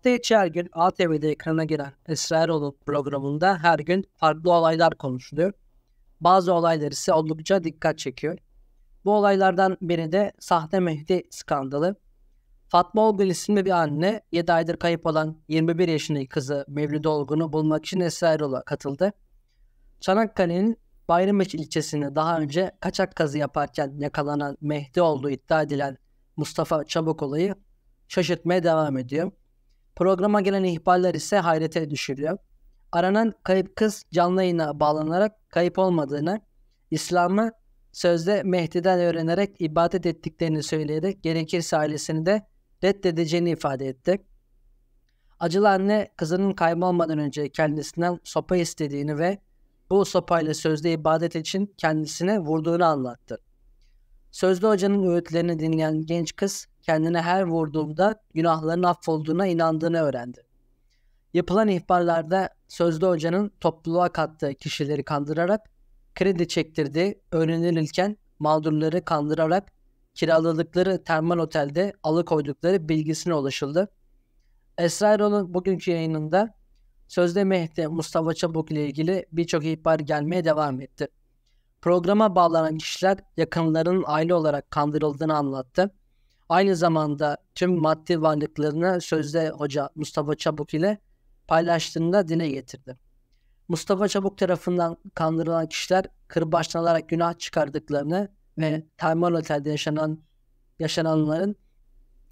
Hafta içi her gün ATV'de ekrana giren Esraroğlu programında her gün farklı olaylar konuşuluyor. Bazı olaylar ise oldukça dikkat çekiyor. Bu olaylardan biri de sahte Mehdi skandalı. Fatma Olgun isimli bir anne 7 aydır kayıp olan 21 yaşındaki kızı Mevlüt Olgun'u bulmak için Esraroğlu'na katıldı. Çanakkale'nin Bayramiç ilçesinde daha önce kaçak kazı yaparken yakalanan Mehdi olduğu iddia edilen Mustafa Çabuk olayı şaşırtmaya devam ediyor. Programa gelen ihbarlar ise hayrete düşürüyor. Aranan kayıp kız canlı yayına bağlanarak kayıp olmadığını, İslam'ı sözde Mehdi'den öğrenerek ibadet ettiklerini söyleyerek gerekirse ailesini de reddedeceğini ifade etti. Acılı anne kızının kaybolmadan önce kendisinden sopa istediğini ve bu sopayla sözde ibadet için kendisine vurduğunu anlattı. Sözde hocanın öğütlerini dinleyen genç kız kendine her vurduğunda günahların affolduğuna inandığını öğrendi. Yapılan ihbarlarda sözlü hocanın topluluğa kattığı kişileri kandırarak kredi çektirdiği öğrenilirken mağdurları kandırarak kiraladıkları termal otelde alıkoydukları bilgisine ulaşıldı. Esra Esraroğlu'nun bugünkü yayınında Sözde Mehdi Mustafa Çabuk ile ilgili birçok ihbar gelmeye devam etti. Programa bağlanan kişiler yakınlarının aile olarak kandırıldığını anlattı. Aynı zamanda tüm maddi varlıklarını sözde hoca Mustafa Çabuk ile paylaştığında dine getirdi. Mustafa Çabuk tarafından kandırılan kişiler kırbaçlanarak günah çıkardıklarını ve termal otelde yaşanan yaşananların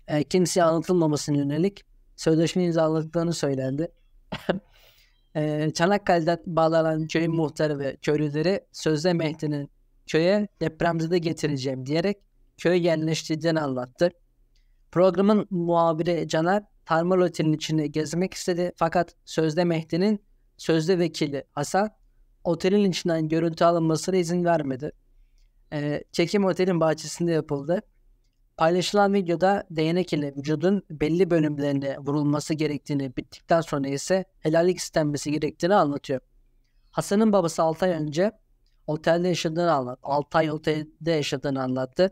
e, kimseye anlatılmamasına yönelik sözleşme imzaladıklarını söylendi. e, Çanakkale'den bağlanan köy muhtarı ve köylüleri sözde Mehdi'nin köye depremzede getireceğim diyerek köy yerleştirdiğini anlattı. Programın muhabiri Caner Tarmal otelin içini gezmek istedi fakat sözde Mehdi'nin sözde vekili Hasan otelin içinden görüntü alınmasına izin vermedi. Ee, çekim otelin bahçesinde yapıldı. Paylaşılan videoda değnek ile vücudun belli bölümlerine vurulması gerektiğini bittikten sonra ise helallik istenmesi gerektiğini anlatıyor. Hasan'ın babası 6 ay önce otelde yaşadığını anlattı. 6 ay otelde yaşadığını anlattı.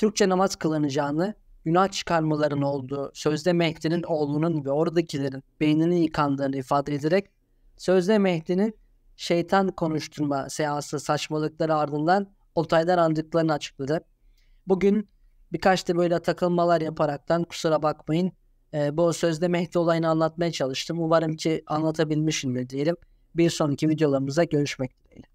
Türkçe namaz kılınacağını, günah çıkarmaların olduğu sözde Mehdi'nin oğlunun ve oradakilerin beyninin yıkandığını ifade ederek sözde Mehdi'nin şeytan konuşturma seansı saçmalıkları ardından otaylar andıklarını açıkladı. Bugün birkaç da böyle takılmalar yaparaktan kusura bakmayın e, bu sözde Mehdi olayını anlatmaya çalıştım. Umarım ki anlatabilmişimdir diyelim. Bir sonraki videolarımıza görüşmek dileğiyle.